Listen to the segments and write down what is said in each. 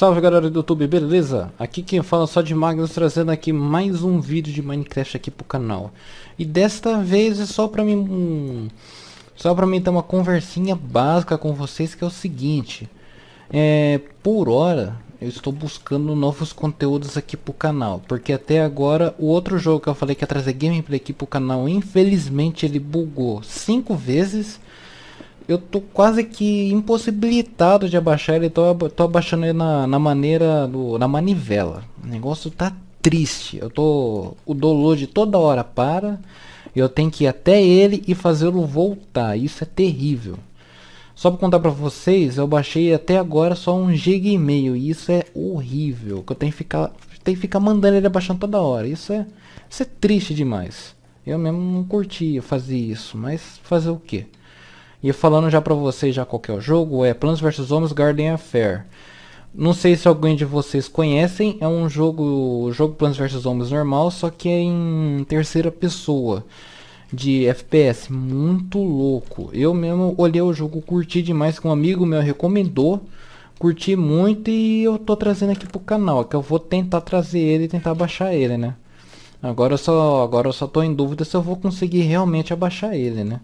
Salve galera do YouTube, beleza? Aqui quem fala só de Magnus trazendo aqui mais um vídeo de Minecraft aqui pro canal. E desta vez é só pra mim. Hum, só pra mim ter uma conversinha básica com vocês que é o seguinte. É, por hora eu estou buscando novos conteúdos aqui pro canal. Porque até agora o outro jogo que eu falei que ia trazer gameplay aqui pro canal, infelizmente ele bugou cinco vezes eu tô quase que impossibilitado de abaixar ele, tô, tô abaixando ele na, na maneira, do, na manivela. O negócio tá triste, eu tô, o download toda hora para, eu tenho que ir até ele e fazê-lo voltar, isso é terrível. Só para contar para vocês, eu baixei até agora só um GB e meio, e isso é horrível, que eu tenho que ficar, tenho que ficar mandando ele abaixando toda hora, isso é, isso é triste demais. Eu mesmo não curti fazer isso, mas fazer o que? E falando já pra vocês já qual é o jogo, é Plants vs Homens Garden Affair. Não sei se alguém de vocês conhecem, é um jogo, jogo Plants vs Homens normal, só que é em terceira pessoa de FPS, muito louco. Eu mesmo olhei o jogo, curti demais, que um amigo meu recomendou, curti muito e eu tô trazendo aqui pro canal, que eu vou tentar trazer ele e tentar baixar ele, né? Agora eu só, agora eu só tô em dúvida se eu vou conseguir realmente abaixar ele, né?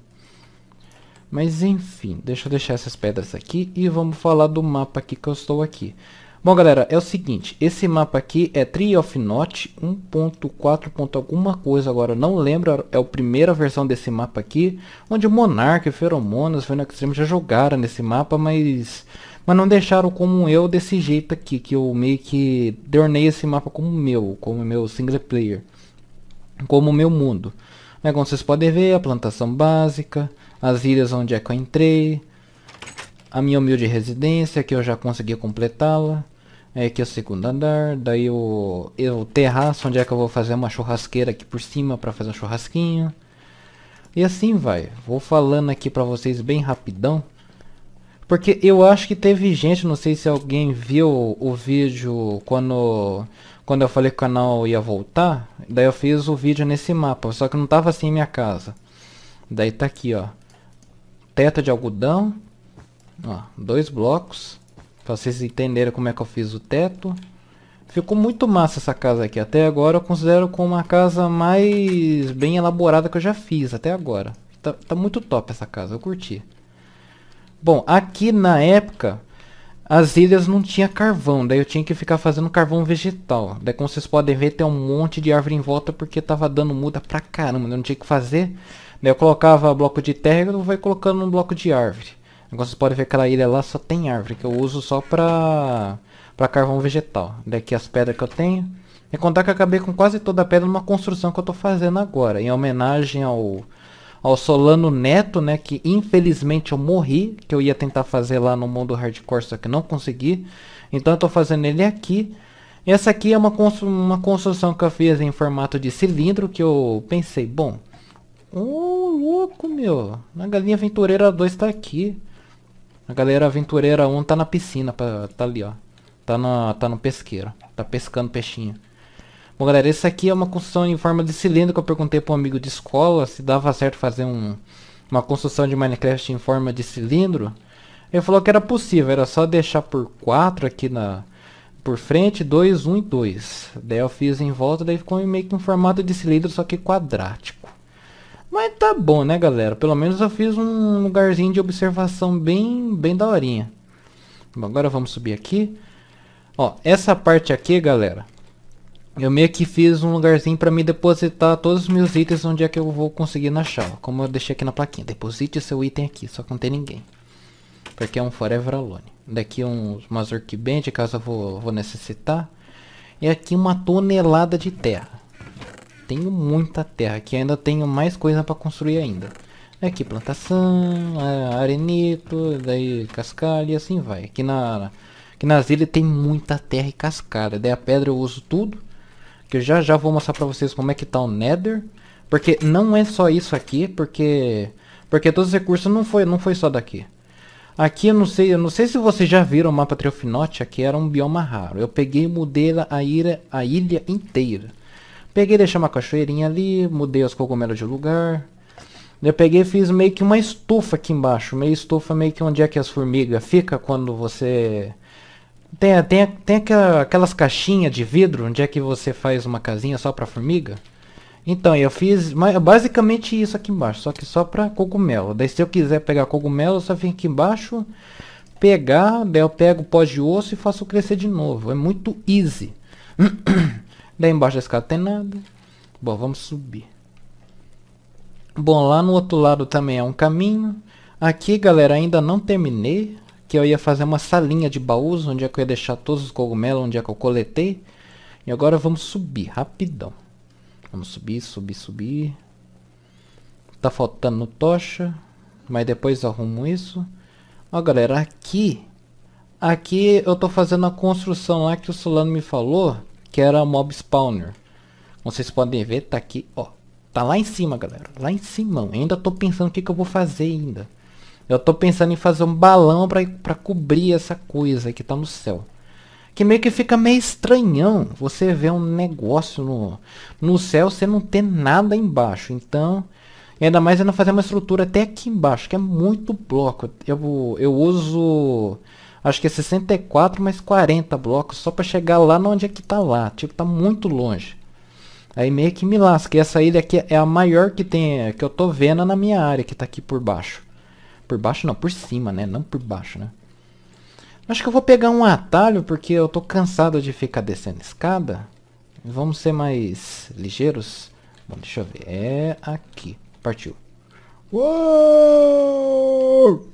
Mas enfim, deixa eu deixar essas pedras aqui e vamos falar do mapa aqui que eu estou aqui. Bom galera, é o seguinte, esse mapa aqui é Tree of Not 1.4. alguma coisa agora, não lembro, é a primeira versão desse mapa aqui, onde Monarca, Feromonas, Fenox Extreme já jogaram nesse mapa, mas mas não deixaram como eu desse jeito aqui, que eu meio que tornei esse mapa como meu, como meu single player, como meu mundo. Né, como vocês podem ver, a plantação básica, as ilhas onde é que eu entrei, a minha humilde residência, que eu já consegui completá-la. É aqui é o segundo andar, daí o, o terraço, onde é que eu vou fazer uma churrasqueira aqui por cima para fazer um churrasquinho. E assim vai, vou falando aqui pra vocês bem rapidão. Porque eu acho que teve gente, não sei se alguém viu o vídeo quando, quando eu falei que o canal ia voltar. Daí eu fiz o vídeo nesse mapa, só que não tava assim minha casa. Daí tá aqui, ó teta de algodão. Ó, dois blocos. Pra vocês entenderem como é que eu fiz o teto. Ficou muito massa essa casa aqui. Até agora eu considero como uma casa mais bem elaborada que eu já fiz até agora. Tá, tá muito top essa casa, eu curti. Bom, aqui na época as ilhas não tinha carvão, daí eu tinha que ficar fazendo carvão vegetal. Daí como vocês podem ver tem um monte de árvore em volta porque tava dando muda pra caramba, né? eu não tinha que fazer Daí eu colocava bloco de terra e vai colocando um bloco de árvore. Agora vocês podem ver que aquela ilha lá só tem árvore, que eu uso só pra, pra carvão vegetal. Daqui as pedras que eu tenho. E contar que eu acabei com quase toda a pedra numa construção que eu tô fazendo agora. Em homenagem ao, ao Solano Neto, né? Que infelizmente eu morri, que eu ia tentar fazer lá no mundo hardcore, só que não consegui. Então eu tô fazendo ele aqui. essa aqui é uma, constru uma construção que eu fiz em formato de cilindro, que eu pensei, bom... Ô, oh, louco, meu. A galinha aventureira 2 tá aqui. A galera aventureira 1 tá na piscina, tá ali, ó. Tá, na, tá no pesqueiro. Tá pescando peixinho. Bom, galera, esse aqui é uma construção em forma de cilindro que eu perguntei pra um amigo de escola se dava certo fazer um, uma construção de Minecraft em forma de cilindro. Ele falou que era possível, era só deixar por 4 aqui na por frente, 2, 1 um e 2. Daí eu fiz em volta, daí ficou meio que um formato de cilindro, só que quadrático. Mas tá bom, né, galera? Pelo menos eu fiz um lugarzinho de observação bem, bem daorinha. Bom, agora vamos subir aqui. Ó, essa parte aqui, galera, eu meio que fiz um lugarzinho para me depositar todos os meus itens onde é que eu vou conseguir na chave. Como eu deixei aqui na plaquinha, deposite seu item aqui, só que não tem ninguém. Porque é um Forever Alone. Daqui é uns, umas orquiband, caso eu vou, vou necessitar. E aqui uma tonelada de terra tenho muita terra, que ainda tenho mais coisa para construir ainda. Aqui plantação, arenito, daí cascalho e assim vai. Aqui na, aqui nas ilhas tem muita terra e cascalho. Daí a pedra eu uso tudo. Que eu já já vou mostrar pra vocês como é que tá o Nether. Porque não é só isso aqui, porque... Porque todos os recursos não foi, não foi só daqui. Aqui eu não sei, eu não sei se vocês já viram o mapa Triofinote, aqui era um bioma raro. Eu peguei e mudei a ilha, a ilha inteira. Peguei, deixei uma cachoeirinha ali, mudei os cogumelos de lugar. Eu peguei e fiz meio que uma estufa aqui embaixo. Meio estufa, meio que onde é que as formigas fica quando você... Tem, tem, tem aquelas caixinhas de vidro, onde é que você faz uma casinha só pra formiga. Então, eu fiz basicamente isso aqui embaixo, só que só para cogumelo. Daí se eu quiser pegar cogumelo, eu só vim aqui embaixo, pegar, daí eu pego pós pó de osso e faço crescer de novo. É muito easy. Daí embaixo da escada tem nada. Bom, vamos subir. Bom, lá no outro lado também é um caminho. Aqui, galera, ainda não terminei. Que eu ia fazer uma salinha de baús, onde é que eu ia deixar todos os cogumelos, onde é que eu coletei. E agora vamos subir, rapidão. Vamos subir, subir, subir. Tá faltando tocha. Mas depois arrumo isso. Ó, galera, aqui... Aqui eu tô fazendo a construção lá que o Solano me falou que era Mob Spawner. Como vocês podem ver, tá aqui, ó. Tá lá em cima, galera. Lá em cima. Eu ainda tô pensando o que, que eu vou fazer ainda. Eu tô pensando em fazer um balão pra, pra cobrir essa coisa que tá no céu. Que meio que fica meio estranhão você ver um negócio no, no céu você não ter nada embaixo. Então, ainda mais ainda fazer uma estrutura até aqui embaixo, que é muito bloco. Eu, eu uso acho que é 64 mais 40 blocos só para chegar lá onde é que tá lá. Tipo, tá muito longe. Aí meio que me lasca. E essa ilha aqui é a maior que tem, é, que eu tô vendo na minha área, que tá aqui por baixo. Por baixo não, por cima, né? Não por baixo, né? Acho que eu vou pegar um atalho, porque eu tô cansado de ficar descendo escada. Vamos ser mais ligeiros. Bom, deixa eu ver. É aqui. Partiu. Uou!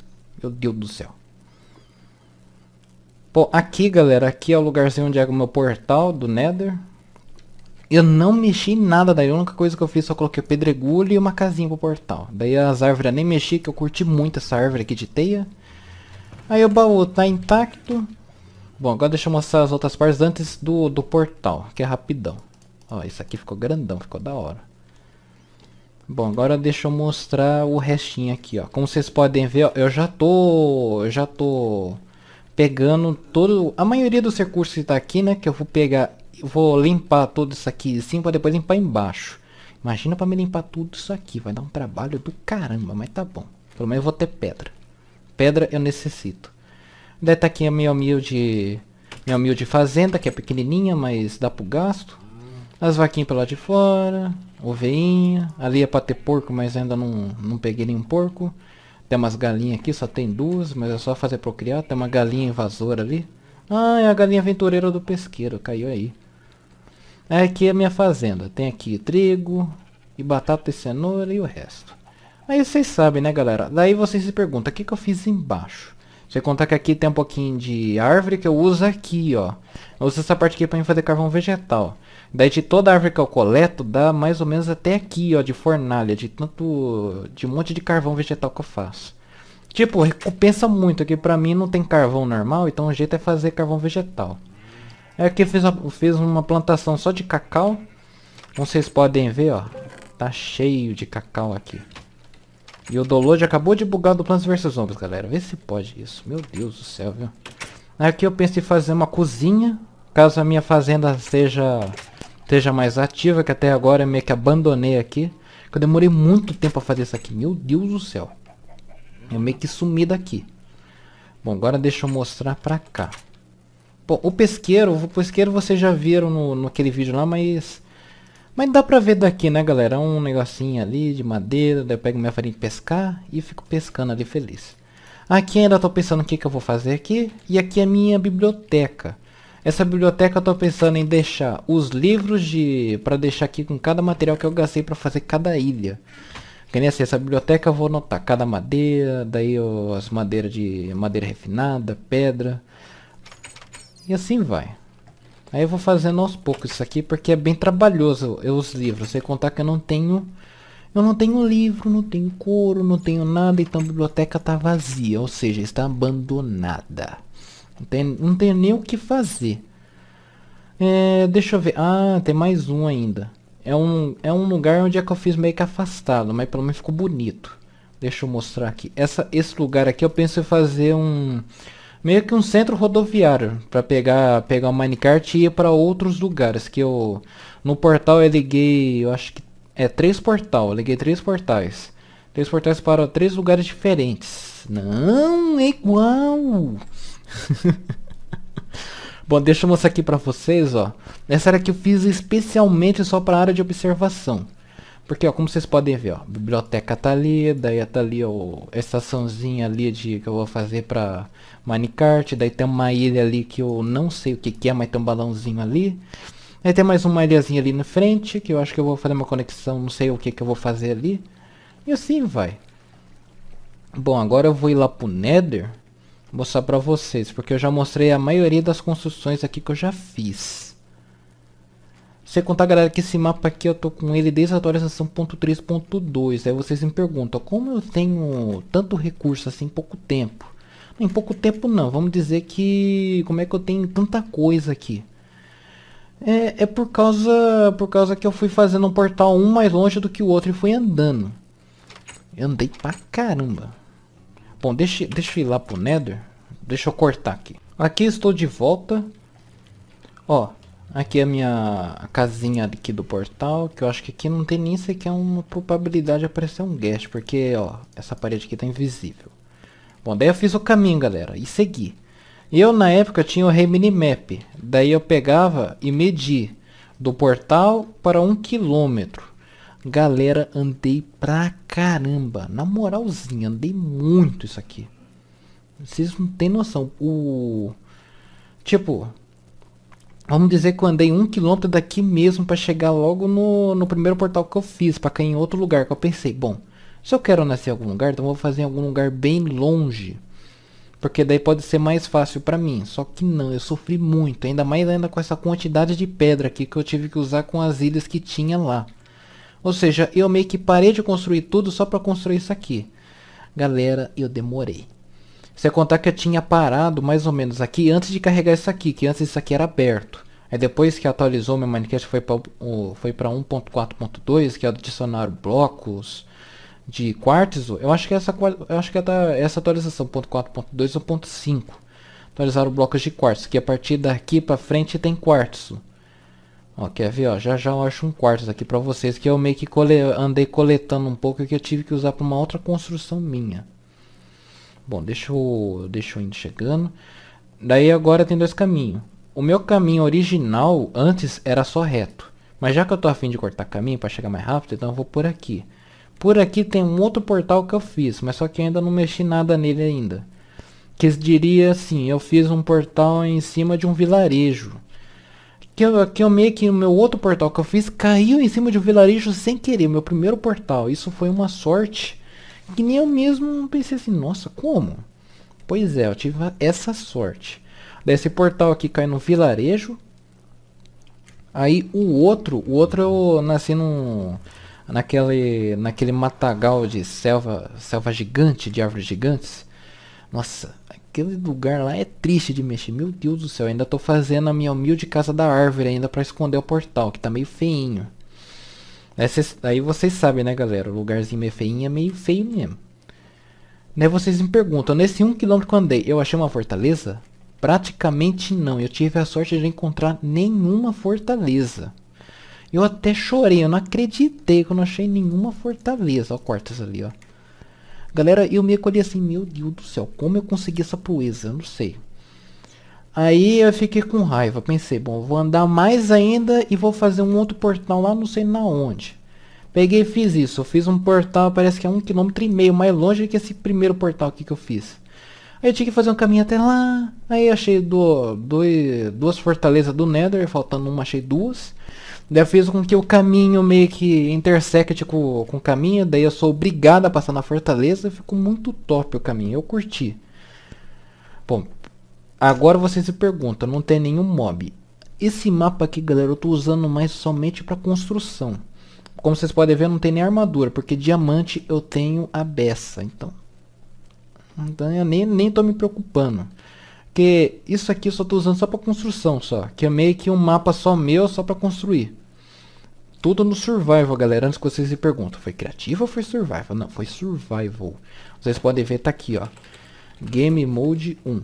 Meu Deus do céu. Bom, aqui galera, aqui é o lugarzinho onde é o meu portal do Nether. Eu não mexi em nada daí, a única coisa que eu fiz só coloquei o pedregulho e uma casinha pro portal. Daí as árvores nem mexi, que eu curti muito essa árvore aqui de teia. Aí o baú tá intacto. Bom, agora deixa eu mostrar as outras partes antes do, do portal, que é rapidão. Ó, isso aqui ficou grandão, ficou da hora. Bom, agora deixa eu mostrar o restinho aqui, ó. Como vocês podem ver, ó, eu já tô... Eu já tô pegando todo a maioria dos recursos que está aqui, né? Que eu vou pegar, vou limpar tudo isso aqui sim, para depois limpar embaixo. Imagina para me limpar tudo isso aqui, vai dar um trabalho do caramba, mas tá bom. Pelo menos eu vou ter pedra. Pedra eu necessito. Daí tá aqui a é minha humilde, minha humilde fazenda, que é pequenininha, mas dá pro gasto. As vaquinhas pelo lado de fora, oveinha, ali é para ter porco, mas ainda não, não peguei nenhum porco. Tem umas galinhas aqui, só tem duas, mas é só fazer procriar. Tem uma galinha invasora ali. Ah, é a galinha aventureira do pesqueiro, caiu aí. É aqui a minha fazenda. Tem aqui trigo, e batata e cenoura e o resto. Aí vocês sabem, né, galera? Daí vocês se perguntam, o que, que eu fiz embaixo? Você contar que aqui tem um pouquinho de árvore que eu uso aqui, ó. Eu uso essa parte aqui para fazer carvão vegetal. Daí de toda a árvore que eu coleto, dá mais ou menos até aqui, ó, de fornalha, de tanto. de um monte de carvão vegetal que eu faço. Tipo, recompensa muito, que pra mim não tem carvão normal, então o jeito é fazer carvão vegetal. É que eu fiz, uma, fiz uma plantação só de cacau. Como vocês podem ver, ó. Tá cheio de cacau aqui. E o Dolode acabou de bugar do Plants vs Zombies, galera. Vê se pode isso. Meu Deus do céu, viu? Aqui eu pensei em fazer uma cozinha. Caso a minha fazenda seja esteja mais ativa, que até agora eu meio que abandonei aqui. Que eu demorei muito tempo a fazer isso aqui. Meu Deus do céu. Eu meio que sumi daqui. Bom, agora deixa eu mostrar pra cá. Bom, o pesqueiro, o pesqueiro vocês já viram no, aquele vídeo lá, mas... Mas dá pra ver daqui, né, galera? Um negocinho ali de madeira, daí eu pego minha farinha de pescar e fico pescando ali feliz. Aqui ainda tô pensando o que, que eu vou fazer aqui. E aqui é a minha biblioteca. Essa biblioteca eu tô pensando em deixar os livros de para deixar aqui com cada material que eu gastei para fazer cada ilha. Que nem assim, essa biblioteca eu vou anotar cada madeira, daí eu, as madeiras de madeira refinada, pedra. E assim vai. Aí eu vou fazendo aos poucos isso aqui porque é bem trabalhoso eu, eh, os livros. Você contar que eu não tenho eu não tenho livro, não tenho couro, não tenho nada, então a biblioteca está vazia, ou seja, está abandonada. Não tem, não tem nem o que fazer. É, deixa eu ver. Ah, tem mais um ainda. É um, é um lugar onde é que eu fiz meio que afastado, mas pelo menos ficou bonito. Deixa eu mostrar aqui. Essa, esse lugar aqui eu penso em fazer um... Meio que um centro rodoviário. para pegar, pegar o minecart e ir para outros lugares. Que eu... No portal eu liguei... Eu acho que... É, três portal. Eu liguei três portais. Três portais para três lugares diferentes. Não, é igual! Bom, deixa eu mostrar aqui para vocês, ó. Essa era que eu fiz especialmente só para a área de observação. Porque, ó, como vocês podem ver, ó, a biblioteca tá ali, daí tá ali ó, a estaçãozinha ali de que eu vou fazer pra Minecart, daí tem uma ilha ali que eu não sei o que, que é, mas tem um balãozinho ali. Aí tem mais uma ilhazinha ali na frente, que eu acho que eu vou fazer uma conexão, não sei o que que eu vou fazer ali. E assim vai. Bom, agora eu vou ir lá pro Nether mostrar pra vocês, porque eu já mostrei a maioria das construções aqui que eu já fiz. Você contar, galera, que esse mapa aqui eu tô com ele desde a atualização 3.2. Aí vocês me perguntam, como eu tenho tanto recurso assim em pouco tempo? Em pouco tempo não, vamos dizer que... Como é que eu tenho tanta coisa aqui? É, é por, causa, por causa que eu fui fazendo um portal um mais longe do que o outro e fui andando. Eu andei pra caramba. Bom, deixa, deixa eu ir lá pro Nether. Deixa eu cortar aqui. Aqui estou de volta. Ó, aqui é a minha casinha aqui do portal. Que eu acho que aqui não tem nem sequer uma probabilidade de aparecer um guest. Porque, ó, essa parede aqui tá invisível. Bom, daí eu fiz o caminho, galera. E segui. Eu, na época, tinha o Rei Minimap. Daí eu pegava e medi do portal para um quilômetro. Galera, andei pra caramba. Na moralzinha, andei muito isso aqui. Vocês não tem noção. O. Tipo. Vamos dizer que eu andei um quilômetro daqui mesmo para chegar logo no, no primeiro portal que eu fiz, para cair em outro lugar. Que eu pensei, bom, se eu quero nascer em algum lugar, então vou fazer em algum lugar bem longe. Porque daí pode ser mais fácil para mim. Só que não, eu sofri muito. Ainda mais ainda com essa quantidade de pedra aqui que eu tive que usar com as ilhas que tinha lá. Ou seja, eu meio que parei de construir tudo só para construir isso aqui. Galera, eu demorei. Se contar que eu tinha parado mais ou menos aqui antes de carregar isso aqui, que antes isso aqui era aberto. Aí depois que atualizou meu Minecraft foi para 1.4.2, que é adicionar blocos de quartzo. Eu acho que é essa eu acho que é da, essa atualização 1.4.2 ou 1.5. Atualizaram blocos de quartzo, que a partir daqui para frente tem quartzo. Ó, quer ver? Ó, já já eu acho um quarto aqui pra vocês que eu meio que cole... andei coletando um pouco e que eu tive que usar pra uma outra construção minha. Bom, deixa eu, deixa eu indo chegando. Daí agora tem dois caminhos. O meu caminho original antes era só reto. Mas já que eu tô afim de cortar caminho para chegar mais rápido, então eu vou por aqui. Por aqui tem um outro portal que eu fiz, mas só que ainda não mexi nada nele ainda. Que diria assim, eu fiz um portal em cima de um vilarejo que eu, que eu meio que o meu outro portal que eu fiz caiu em cima de um vilarejo sem querer, meu primeiro portal. Isso foi uma sorte que nem eu mesmo pensei assim, nossa, como? Pois é, eu tive essa sorte. desse portal aqui cai no vilarejo. Aí o outro, o outro eu nasci num naquele naquele matagal de selva, selva gigante, de árvores gigantes. Nossa, aquele lugar lá é triste de mexer. Meu Deus do céu, ainda tô fazendo a minha humilde casa da árvore ainda para esconder o portal, que tá meio feinho. Aí, cês, aí vocês sabem, né, galera? O lugarzinho meio feinho é meio feio mesmo. Né, vocês me perguntam, nesse 1 um km que eu andei, eu achei uma fortaleza? Praticamente não. Eu tive a sorte de encontrar nenhuma fortaleza. Eu até chorei, eu não acreditei que eu não achei nenhuma fortaleza. Ó, cortas ali, ó. Galera, eu me acolhi assim, meu Deus do céu, como eu consegui essa poesia, Eu não sei. Aí eu fiquei com raiva, pensei, bom, vou andar mais ainda e vou fazer um outro portal lá, não sei na onde. Peguei e fiz isso, eu fiz um portal, parece que é um quilômetro e meio mais longe que esse primeiro portal aqui que eu fiz. Aí eu tinha que fazer um caminho até lá. Aí achei do, do, duas fortalezas do Nether, faltando uma achei duas. Daí fez com que o caminho meio que intersecte com, com o caminho, daí eu sou obrigado a passar na fortaleza, ficou muito top o caminho, eu curti. Bom, agora você se pergunta, não tem nenhum mob. Esse mapa aqui, galera, eu tô usando mais somente para construção. Como vocês podem ver, não tem nem armadura, porque diamante eu tenho a beça, então... Então eu nem, nem tô me preocupando. Porque isso aqui eu só tô usando só pra construção só. Que é meio que um mapa só meu, só pra construir tudo no survival, galera. Antes que vocês se perguntem, foi criativo ou foi survival? Não, foi survival. Vocês podem ver, tá aqui, ó. Game Mode 1.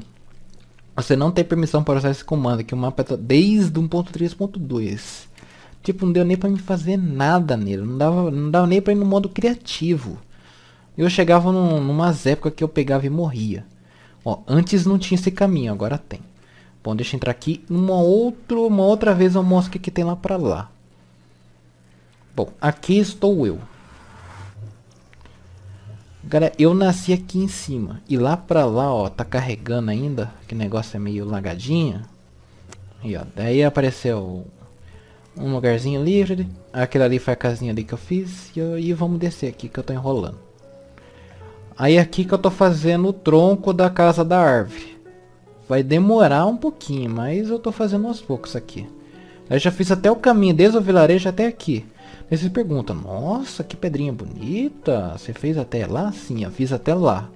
Você não tem permissão para usar esse comando, que o mapa tá desde 1.3.2. Tipo, não deu nem pra me fazer nada nele. Não dava, não dava nem pra ir no modo criativo. Eu chegava num, numas épocas que eu pegava e morria. Ó, antes não tinha esse caminho, agora tem. Bom, deixa eu entrar aqui. Uma, outro, uma outra vez eu mostro o que, que tem lá pra lá. Bom, aqui estou eu. Galera, eu nasci aqui em cima. E lá pra lá, ó, tá carregando ainda. Que negócio é meio lagadinha. E ó, daí apareceu um lugarzinho livre. Aquela ali foi a casinha ali que eu fiz. E, e vamos descer aqui que eu tô enrolando. Aí aqui que eu tô fazendo o tronco da casa da árvore. Vai demorar um pouquinho, mas eu tô fazendo aos poucos aqui. Eu já fiz até o caminho desde o vilarejo até aqui. Aí você pergunta, nossa, que pedrinha bonita, você fez até lá? Sim, eu fiz até lá.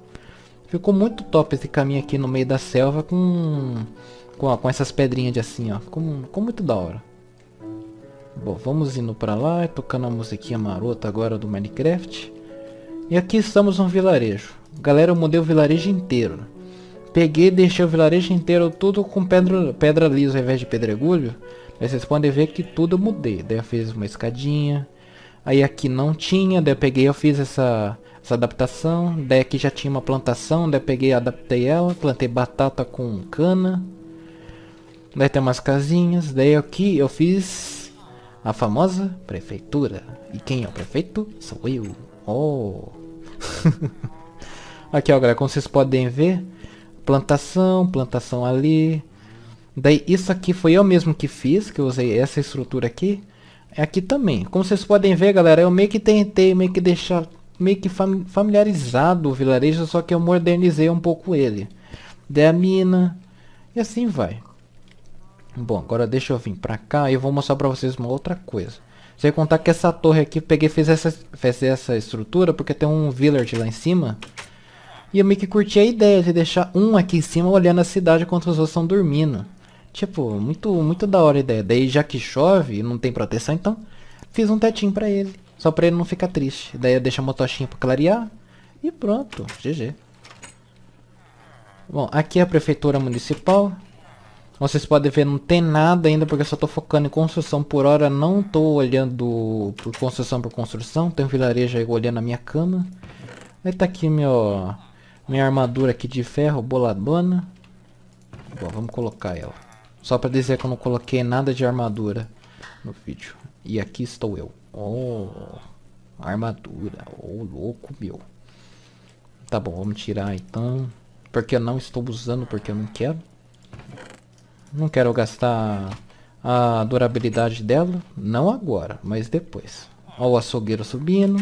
Ficou muito top esse caminho aqui no meio da selva com com, ó, com essas pedrinhas de assim, ó. Ficou, ficou muito da hora. Bom, vamos indo pra lá, tocando a musiquinha marota agora do Minecraft. E aqui estamos no vilarejo. Galera, eu mudei o vilarejo inteiro. Peguei e deixei o vilarejo inteiro tudo com pedra, pedra lisa ao invés de pedregulho. Aí vocês podem ver que tudo eu mudei. Daí eu fiz uma escadinha. Aí aqui não tinha, daí eu peguei eu fiz essa, essa adaptação. Daí aqui já tinha uma plantação, daí eu peguei adaptei ela. Plantei batata com cana. Daí tem umas casinhas. Daí aqui eu fiz a famosa prefeitura. E quem é o prefeito? Sou eu. Oh! aqui ó galera, como vocês podem ver, plantação, plantação ali. Daí isso aqui foi eu mesmo que fiz, que eu usei essa estrutura aqui. É aqui também. Como vocês podem ver, galera, eu meio que tentei meio que deixar meio que familiarizado o vilarejo, só que eu modernizei um pouco ele. Daí a mina e assim vai. Bom, agora deixa eu vir pra cá e eu vou mostrar pra vocês uma outra coisa. Sem contar que essa torre aqui, peguei fiz essa, fiz essa estrutura porque tem um village lá em cima. E eu meio que curti a ideia de deixar um aqui em cima olhando a cidade enquanto os outros estão dormindo. Tipo, muito, muito da hora a ideia. Daí já que chove e não tem proteção, então fiz um tetinho para ele. Só pra ele não ficar triste. Daí eu deixo a motochinha pra clarear. E pronto, GG. Bom, aqui é a prefeitura municipal. vocês podem ver, não tem nada ainda porque eu só estou focando em construção por hora. Não estou olhando por construção por construção. Tem um vilarejo aí olhando a minha cama. Aí tá aqui meu, minha armadura aqui de ferro, boladona. Bom, vamos colocar ela. Só pra dizer que eu não coloquei nada de armadura no vídeo. E aqui estou eu. Oh, armadura. Oh, louco, meu. Tá bom, vamos tirar então. Porque eu não estou usando, porque eu não quero. Não quero gastar a durabilidade dela. Não agora, mas depois. Ó o açougueiro subindo.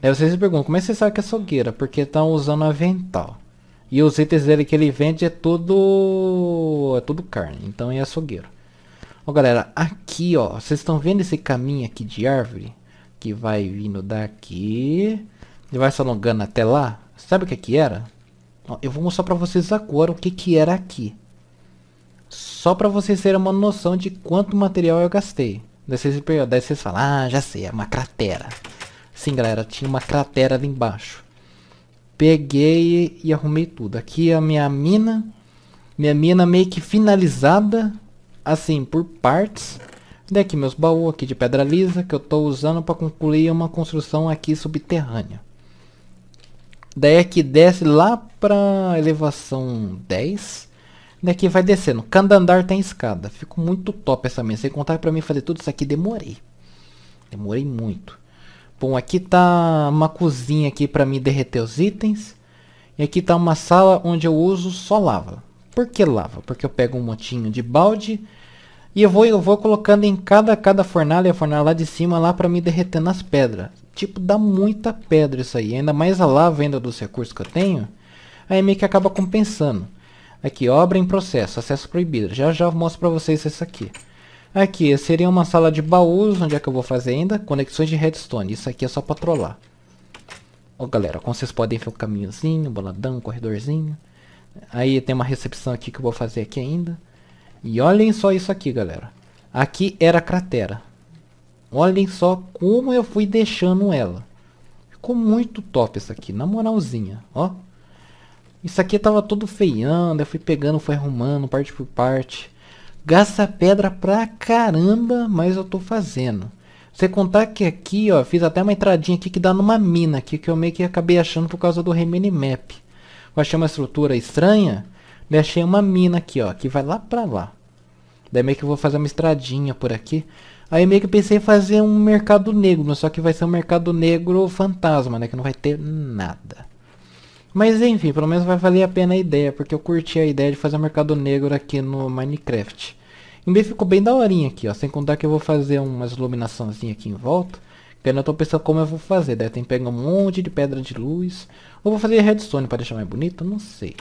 Aí vocês se perguntam, como é que você sabe que é açougueira? Porque estão tá usando avental. E os itens dele que ele vende é tudo é tudo carne, então é açougueiro. Ó galera, aqui ó, vocês estão vendo esse caminho aqui de árvore? Que vai vindo daqui e vai se alongando até lá. Sabe o que é que era? Ó, eu vou mostrar pra vocês agora o que que era aqui. Só pra vocês terem uma noção de quanto material eu gastei. Daí vocês, daí vocês falam, ah, já sei, é uma cratera. Sim galera, tinha uma cratera ali embaixo peguei e arrumei tudo. Aqui é a minha mina, minha mina meio que finalizada, assim, por partes. Daqui é meus baús aqui de pedra lisa que eu estou usando para concluir uma construção aqui subterrânea. Daí aqui desce lá pra elevação 10. Daqui é vai descendo. Cada andar tem escada. Ficou muito top essa mesa. Sem contar pra mim fazer tudo isso aqui, demorei. Demorei muito. Bom, aqui tá uma cozinha aqui para me derreter os itens. E aqui tá uma sala onde eu uso só lava. Por que lava? Porque eu pego um montinho de balde e eu vou, eu vou colocando em cada, cada fornalha, a fornalha lá de cima lá para me derreter nas pedras. Tipo, dá muita pedra isso aí. Ainda mais a lava ainda dos recursos que eu tenho. Aí meio que acaba compensando. Aqui, obra em processo, acesso proibido. Já já mostro pra vocês isso aqui. Aqui, seria uma sala de baús, onde é que eu vou fazer ainda? Conexões de redstone, isso aqui é só pra trollar. Ó galera, como vocês podem ver o caminhozinho, boladão, corredorzinho. Aí tem uma recepção aqui que eu vou fazer aqui ainda. E olhem só isso aqui galera. Aqui era cratera. Olhem só como eu fui deixando ela. Ficou muito top isso aqui, na moralzinha, ó. Isso aqui tava todo feiando, eu fui pegando, fui arrumando, parte por parte. Gasta pedra pra caramba, mas eu tô fazendo. Você contar que aqui, ó, fiz até uma entradinha aqui que dá numa mina aqui, que eu meio que acabei achando por causa do Remini Map. Eu achei uma estrutura estranha, deixei uma mina aqui, ó, que vai lá pra lá. Daí meio que eu vou fazer uma estradinha por aqui. Aí meio que pensei em fazer um mercado negro, só que vai ser um mercado negro fantasma, né? Que não vai ter nada. Mas enfim, pelo menos vai valer a pena a ideia, porque eu curti a ideia de fazer o mercado negro aqui no Minecraft. Ainda ficou bem daorinha aqui, ó. Sem contar que eu vou fazer umas iluminações aqui em volta. Que ainda tô pensando como eu vou fazer. Daí tem que pegar um monte de pedra de luz. Ou vou fazer redstone para deixar mais bonito, não sei.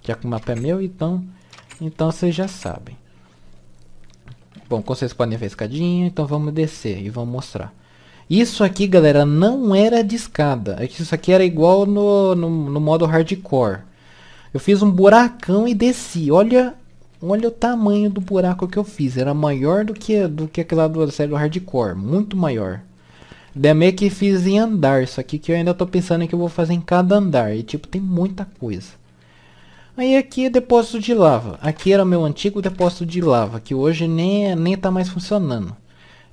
Já que o mapa é meu, então... Então vocês já sabem. Bom, como vocês podem ver a escadinha, então vamos descer e vamos mostrar. Isso aqui, galera, não era discada. É isso aqui era igual no, no, no, modo hardcore. Eu fiz um buracão e desci. Olha, olha o tamanho do buraco que eu fiz. Era maior do que, do que aquela do série do hardcore. Muito maior. Daí meio que fiz em andar. Isso aqui que eu ainda tô pensando que eu vou fazer em cada andar. E tipo, tem muita coisa. Aí aqui é depósito de lava. Aqui era meu antigo depósito de lava. Que hoje nem, é, nem tá mais funcionando.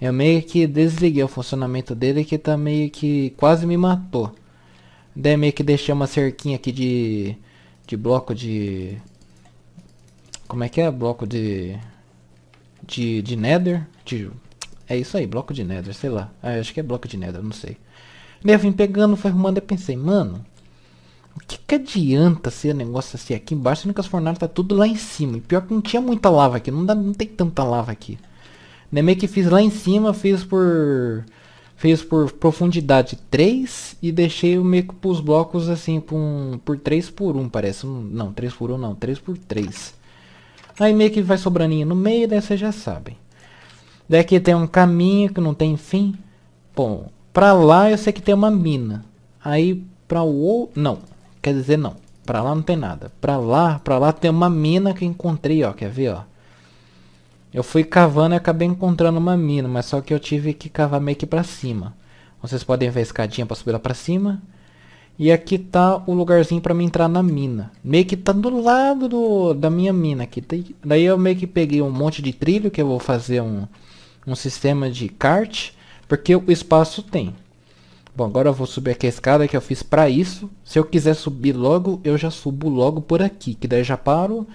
Eu meio que desliguei o funcionamento dele que tá meio que quase me matou. Daí meio que deixei uma cerquinha aqui de, de bloco de... Como é que é? Bloco de... De, de nether? De, é isso aí, bloco de nether, sei lá. Ah, acho que é bloco de nether, não sei. Daí eu vim pegando, foi arrumando e pensei, mano... O que, que adianta ser negócio assim aqui embaixo, sendo que as fornalhas tá tudo lá em cima. E pior que não tinha muita lava aqui, não, dá, não tem tanta lava aqui. Ainda meio que fiz lá em cima, fiz por fez por profundidade 3 e deixei o meio que pros blocos assim por, um, por 3 por 1 parece. não, 3 por 1 não, 3 por 3. Aí meio que vai sobraninha no meio, daí vocês já sabem. Daqui tem um caminho que não tem fim. Bom, pra lá eu sei que tem uma mina. Aí pra o... não, quer dizer não. Pra lá não tem nada. Pra lá, pra lá tem uma mina que encontrei, ó, quer ver, ó. Eu fui cavando e acabei encontrando uma mina, mas só que eu tive que cavar meio que pra cima. Vocês podem ver a escadinha pra subir lá pra cima. E aqui tá o lugarzinho pra me entrar na mina. Meio que tá do lado do, da minha mina aqui. Daí eu meio que peguei um monte de trilho que eu vou fazer um, um sistema de kart. Porque o espaço tem. Bom, agora eu vou subir aqui a escada que eu fiz pra isso. Se eu quiser subir logo, eu já subo logo por aqui. Que daí já paro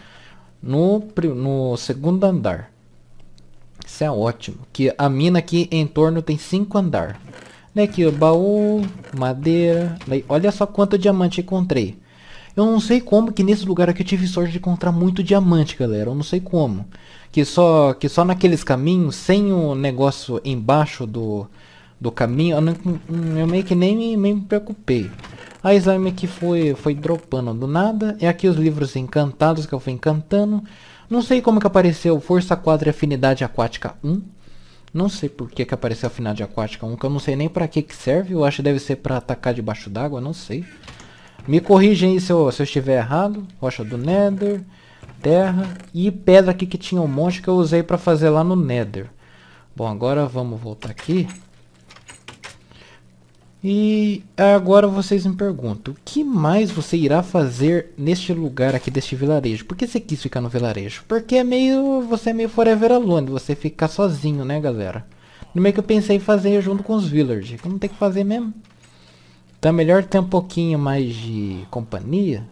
no, no segundo andar. Isso é ótimo. Que a mina aqui em torno tem 5 andar. aqui o baú, madeira. olha só quanto diamante encontrei. Eu não sei como que nesse lugar aqui eu tive sorte de encontrar muito diamante, galera. Eu não sei como. Que só, que só naqueles caminhos, sem o negócio embaixo do, do caminho, eu, não, eu meio que nem me, nem me preocupei. A slime aqui foi, foi dropando do nada. É aqui os livros encantados que eu fui encantando. Não sei como que apareceu Força Quadra e Afinidade Aquática 1. Não sei por que, que apareceu Afinidade Aquática 1, que eu não sei nem pra que que serve. Eu acho que deve ser pra atacar debaixo d'água, não sei. Me corrigem aí se eu, se eu estiver errado. Rocha do Nether, Terra e pedra aqui que tinha um monte que eu usei pra fazer lá no Nether. Bom, agora vamos voltar aqui. E agora vocês me perguntam, o que mais você irá fazer neste lugar aqui deste vilarejo? Por que você quis ficar no vilarejo? Porque é meio, você é meio forever alone, você ficar sozinho, né galera? No meio que eu pensei em fazer junto com os villagers, como tem que fazer mesmo. Então é melhor ter um pouquinho mais de companhia.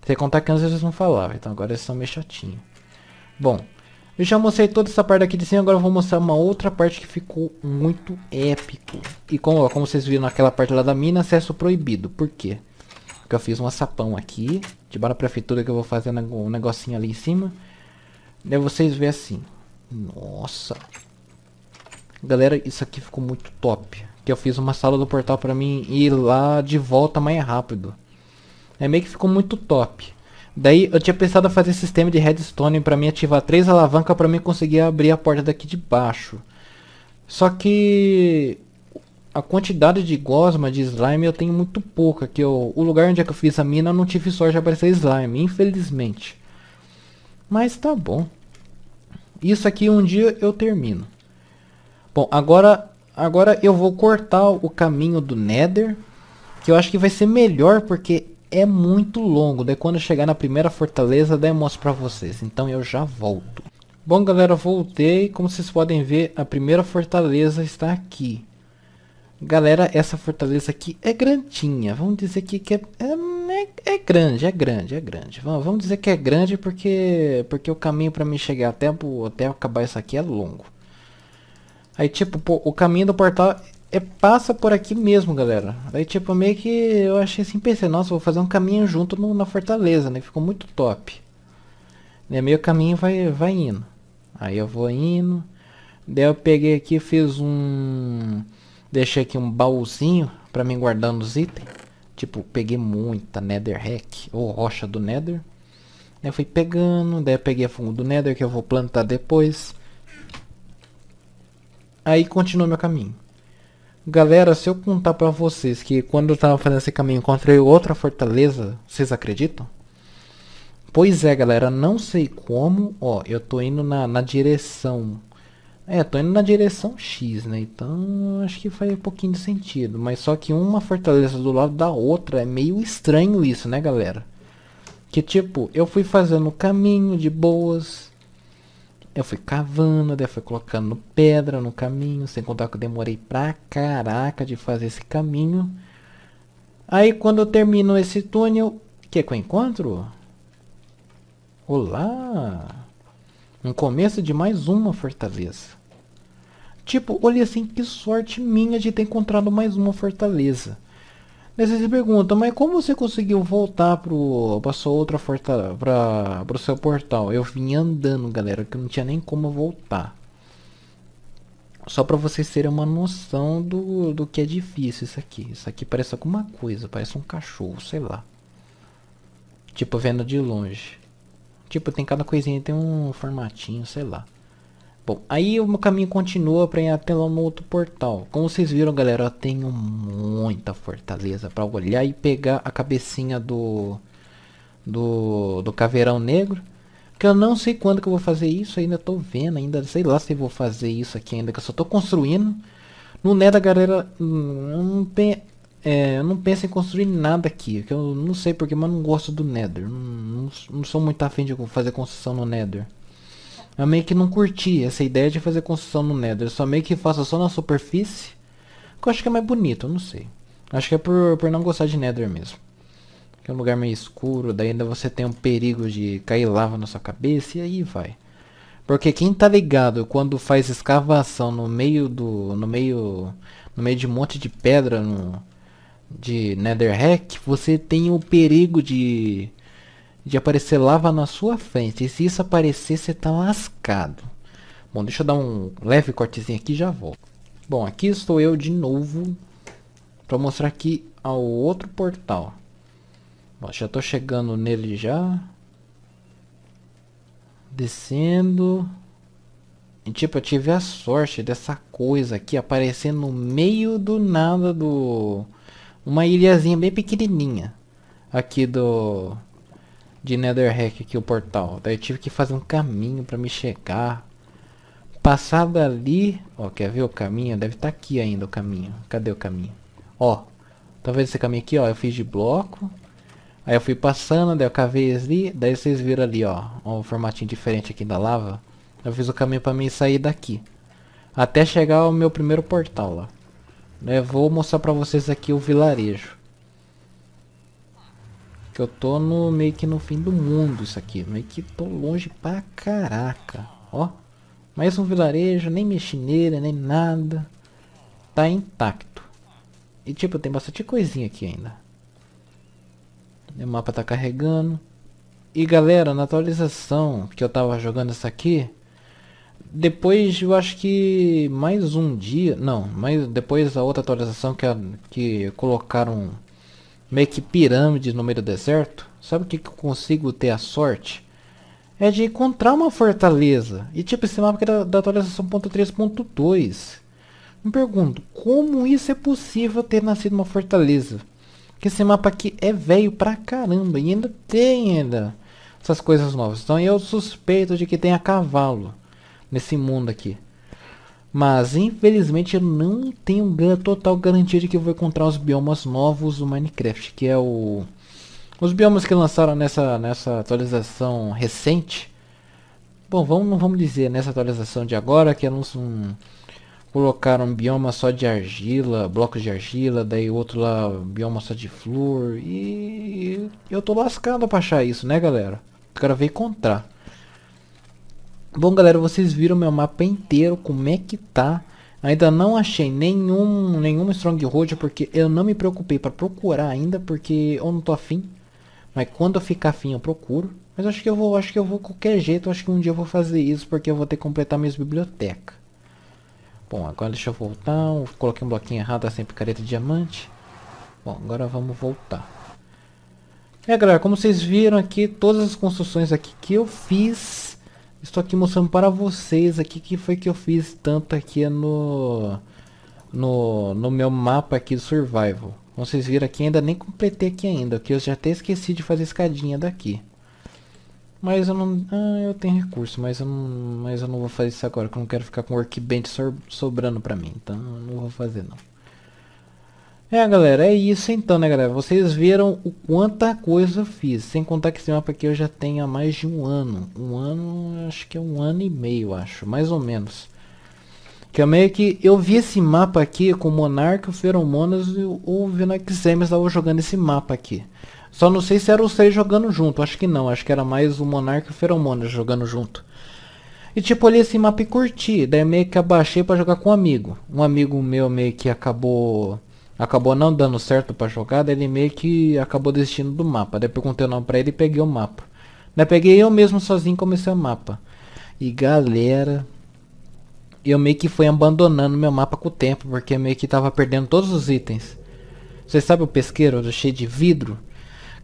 você contar que antes eles não falavam, então agora eles são meio chatinhos. Bom, eu já mostrei toda essa parte aqui de cima, agora eu vou mostrar uma outra parte que ficou muito épico. E como, como vocês viram naquela parte lá da mina, acesso proibido. Por quê? Porque eu fiz um sapão aqui, de da prefeitura que eu vou fazer um negocinho ali em cima. De vocês vê assim. Nossa. Galera, isso aqui ficou muito top. Que eu fiz uma sala do portal pra mim ir lá de volta mais rápido. É meio que ficou muito top. Daí eu tinha pensado em fazer sistema de redstone para mim ativar três alavancas para mim conseguir abrir a porta daqui de baixo. Só que a quantidade de gosma de slime eu tenho muito pouca. Que eu, o lugar onde é que eu fiz a mina eu não tive sorte de aparecer slime, infelizmente. Mas tá bom. Isso aqui um dia eu termino. Bom, agora, agora eu vou cortar o caminho do Nether. Que eu acho que vai ser melhor porque é muito longo. Daí quando chegar na primeira fortaleza, daí eu mostro pra vocês. Então eu já volto. Bom galera, voltei. Como vocês podem ver, a primeira fortaleza está aqui. Galera, essa fortaleza aqui é grandinha. Vamos dizer que, que é, é, é, é grande, é grande, é grande. Vamos, dizer que é grande porque, porque o caminho para mim chegar até, até acabar isso aqui é longo. Aí tipo, pô, o caminho do portal é, passa por aqui mesmo, galera. Aí, tipo, meio que eu achei assim, pensei, nossa, vou fazer um caminho junto no, na fortaleza, né? Ficou muito top. E né, meio caminho vai, vai indo. Aí eu vou indo. Daí eu peguei aqui, fiz um... Deixei aqui um baúzinho pra mim guardando os itens. Tipo, peguei muita Nether ou rocha do Nether. eu fui pegando, daí eu peguei a fungo do Nether que eu vou plantar depois. Aí continua meu caminho. Galera, se eu contar para vocês que quando eu tava fazendo esse caminho encontrei outra fortaleza, vocês acreditam? Pois é, galera, não sei como, ó, eu tô indo na, na direção... É, tô indo na direção X, né, então acho que faz um pouquinho de sentido. Mas só que uma fortaleza do lado da outra, é meio estranho isso, né, galera? Que tipo, eu fui fazendo o caminho de boas, eu fui cavando, daí eu fui colocando pedra no caminho, sem contar que eu demorei pra caraca de fazer esse caminho. Aí quando eu termino esse túnel, o que que eu encontro? Olá! Um começo de mais uma fortaleza. Tipo, olha assim, que sorte minha de ter encontrado mais uma fortaleza. Daí você se pergunta, mas como você conseguiu voltar pro, passou sua outra fortaleza, para pro seu portal? Eu vim andando, galera, que não tinha nem como voltar. Só pra vocês terem uma noção do, do que é difícil isso aqui. Isso aqui parece alguma coisa, parece um cachorro, sei lá. Tipo, vendo de longe. Tipo, tem cada coisinha, tem um formatinho, sei lá. Bom, aí o meu caminho continua para ir até lá no outro portal. Como vocês viram, galera, eu tenho muita fortaleza para olhar e pegar a cabecinha do, do, do caveirão negro. Que eu não sei quando que eu vou fazer isso, ainda tô vendo, ainda sei lá se vou fazer isso aqui ainda, que eu só tô construindo. No Nether, né galera, eu não, pe é, eu não penso em construir nada aqui, que eu não sei porque, mas eu não gosto do Nether. Não, não, não sou muito afim de fazer construção no Nether. Eu meio que não curti essa ideia de fazer construção no Nether. só meio que faça só na superfície. Que eu acho que é mais bonito, eu não sei. Acho que é por, por não gostar de Nether mesmo. Que é um lugar meio escuro, daí ainda você tem um perigo de cair lava na sua cabeça e aí vai. Porque quem tá ligado quando faz escavação no meio do. no meio. no meio de um monte de pedra no, de Netherrack, você tem o perigo de de aparecer lava na sua frente. E se isso aparecer, você tá lascado. Bom, deixa eu dar um leve cortezinho aqui e já volto. Bom, aqui estou eu de novo para mostrar aqui ao outro portal. Bom, já estou chegando nele já. Descendo. E tipo, eu tive a sorte dessa coisa aqui aparecer no meio do nada do... Uma ilhazinha bem pequenininha. Aqui do de Netherrack aqui o portal. Daí tive que fazer um caminho para me chegar. Passar dali... Ó, quer ver o caminho? Deve estar tá aqui ainda o caminho. Cadê o caminho? Ó, talvez tá esse caminho aqui, ó. Eu fiz de bloco. Aí eu fui passando, daí eu cavei ali, daí vocês viram ali, ó, um formatinho diferente aqui da lava. Eu fiz o caminho pra mim sair daqui. Até chegar ao meu primeiro portal lá. Eu vou mostrar pra vocês aqui o vilarejo. Que eu tô no, meio que no fim do mundo isso aqui. Meio que tô longe pra caraca. Ó. Mais um vilarejo, nem mexineira nele, nem nada. Tá intacto. E tipo, tem bastante coisinha aqui ainda. O mapa tá carregando. E galera, na atualização que eu tava jogando essa aqui, depois eu acho que mais um dia, não, mas depois da outra atualização que, a, que colocaram meio que pirâmides no meio do deserto, sabe o que, que eu consigo ter a sorte? É de encontrar uma fortaleza. E tipo, esse mapa que é da, da atualização 3.2. Me pergunto, como isso é possível ter nascido uma fortaleza? Que esse mapa aqui é velho pra caramba e ainda tem ainda essas coisas novas. Então eu suspeito de que tenha cavalo nesse mundo aqui. Mas infelizmente eu não tenho total garantia de que eu vou encontrar os biomas novos do Minecraft, que é o... Os biomas que lançaram nessa, nessa atualização recente. Bom, vamos, vamos dizer nessa atualização de agora, que anunciam... Um, colocaram um bioma só de argila, blocos de argila, daí outro lá, bioma só de flor, e... Eu tô lascado pra achar isso, né galera? O cara veio encontrar. Bom galera, vocês viram meu mapa inteiro, como é que tá. Ainda não achei nenhum, nenhuma Stronghold, porque eu não me preocupei para procurar ainda, porque eu não tô afim. Mas quando eu ficar afim eu procuro. Mas acho que eu vou, acho que eu vou qualquer jeito, acho que um dia eu vou fazer isso, porque eu vou ter que completar minhas bibliotecas. Bom, agora deixa eu voltar, eu coloquei um bloquinho errado, assim, tá picareta de diamante. Bom, agora vamos voltar. É galera, como vocês viram aqui, todas as construções aqui que eu fiz Estou aqui mostrando para vocês aqui que foi que eu fiz tanto aqui no, no, no meu mapa aqui do survival. vocês viram aqui, ainda nem completei aqui ainda, que eu já até esqueci de fazer escadinha daqui. Mas eu não... Ah, eu tenho recurso, mas eu não, mas eu não vou fazer isso agora, que eu não quero ficar com workbench sobrando para mim. Então, eu não vou fazer não. É, galera, é isso então, né, galera? Vocês viram o quanta coisa eu fiz. Sem contar que esse mapa aqui eu já tenho há mais de um ano. Um ano, acho que é um ano e meio, acho. Mais ou menos. Que é meio que... Eu vi esse mapa aqui com Monarca, Feromonas e o Vinoxem estava jogando esse mapa aqui. Só não sei se eram os três jogando junto. Acho que não. Acho que era mais o Monarca e o Feromonas jogando junto. E tipo, olhei esse mapa e curti. Daí meio que abaixei para jogar com um amigo. Um amigo meu meio que acabou acabou não dando certo pra jogada, ele meio que acabou desistindo do mapa. Daí perguntei o nome pra ele e peguei o mapa. Daí né, peguei eu mesmo sozinho e comecei o mapa. E galera, eu meio que fui abandonando meu mapa com o tempo, porque meio que tava perdendo todos os itens. Vocês sabem o pesqueiro cheio de vidro?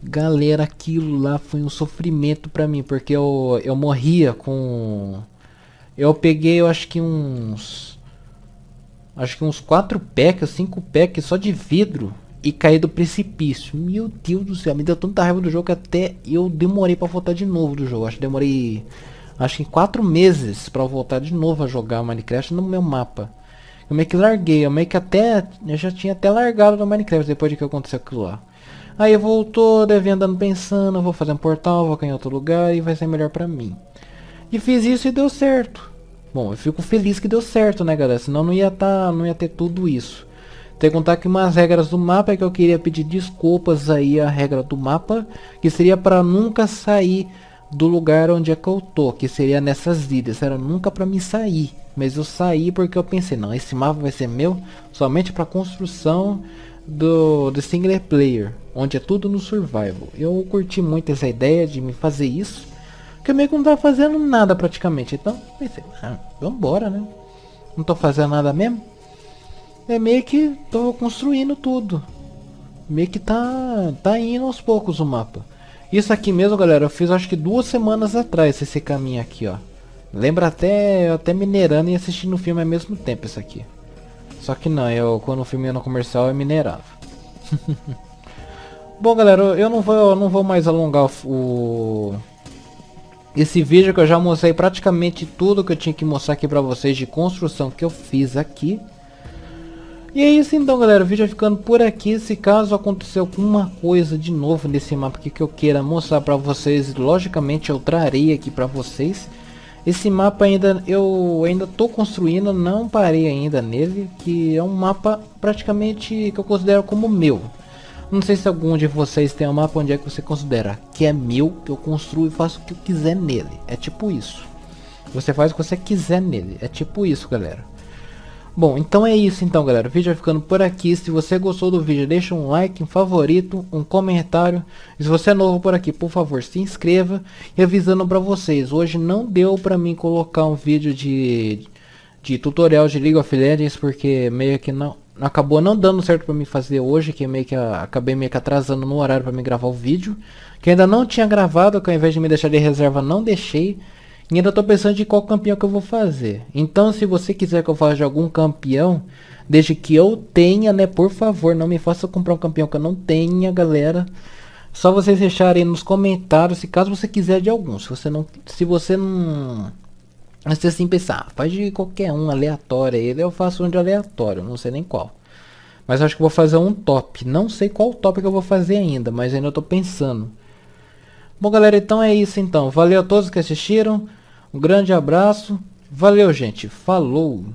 Galera, aquilo lá foi um sofrimento pra mim, porque eu, eu morria com... Eu peguei, eu acho que uns acho que uns 4 packs, 5 packs só de vidro e cair do precipício. Meu Deus do céu, me deu tanta raiva do jogo que até eu demorei para voltar de novo do jogo. Acho que demorei acho que 4 meses para voltar de novo a jogar Minecraft no meu mapa. Eu meio que larguei, eu meio que até eu já tinha até largado do Minecraft depois de que aconteceu aquilo lá. Aí voltou, deve andando pensando, vou fazer um portal, vou ganhar outro lugar e vai ser melhor pra mim. E fiz isso e deu certo. Bom, eu fico feliz que deu certo, né, galera? Senão não ia, tá, não ia ter tudo isso. Tem que contar que umas regras do mapa é que eu queria pedir desculpas aí a regra do mapa, que seria para nunca sair do lugar onde é que eu tô, que seria nessas ilhas, era nunca para me sair, mas eu saí porque eu pensei, não, esse mapa vai ser meu somente para construção do, do single player, onde é tudo no survival. Eu curti muito essa ideia de me fazer isso, que meio que não tá fazendo nada praticamente, então pensei, ah, vambora, né? Não tô fazendo nada mesmo. É meio que tô construindo tudo. Meio que tá, tá indo aos poucos o mapa. Isso aqui mesmo, galera, eu fiz acho que duas semanas atrás esse caminho aqui, ó. Lembra até até minerando e assistindo o filme ao mesmo tempo isso aqui. Só que não, eu quando o filme ia no comercial eu minerava. Bom galera, eu não vou, eu não vou mais alongar o, esse vídeo que eu já mostrei praticamente tudo que eu tinha que mostrar aqui pra vocês de construção que eu fiz aqui. E é isso então galera, o vídeo ficando por aqui, se caso acontecer alguma coisa de novo nesse mapa aqui que eu queira mostrar pra vocês, logicamente eu trarei aqui pra vocês. Esse mapa ainda, eu ainda tô construindo, não parei ainda nele, que é um mapa praticamente que eu considero como meu, não sei se algum de vocês tem um mapa onde é que você considera que é meu, que eu construo e faço o que eu quiser nele. É tipo isso. Você faz o que você quiser nele. É tipo isso, galera. Bom, então é isso então, galera. O vídeo vai ficando por aqui. Se você gostou do vídeo, deixa um like, um favorito, um comentário. E se você é novo por aqui, por favor, se inscreva. E avisando pra vocês, hoje não deu pra mim colocar um vídeo de, de tutorial de League of Legends, porque meio que não acabou não dando certo para mim fazer hoje, que meio que acabei meio que atrasando no horário para me gravar o vídeo, que ainda não tinha gravado, que ao invés de me deixar de reserva, não deixei. E ainda estou pensando de qual campeão que eu vou fazer. Então, se você quiser que eu faça de algum campeão, desde que eu tenha, né, por favor, não me faça comprar um campeão que eu não tenha, galera. Só vocês deixarem nos comentários se caso você quiser de algum. Se você não, se você não você assim pensar, faz de qualquer um aleatório ele, eu faço um de aleatório, não sei nem qual. Mas acho que vou fazer um top. Não sei qual top que eu vou fazer ainda, mas ainda estou pensando. Bom galera, então é isso então. Valeu a todos que assistiram. Um grande abraço. Valeu gente. Falou!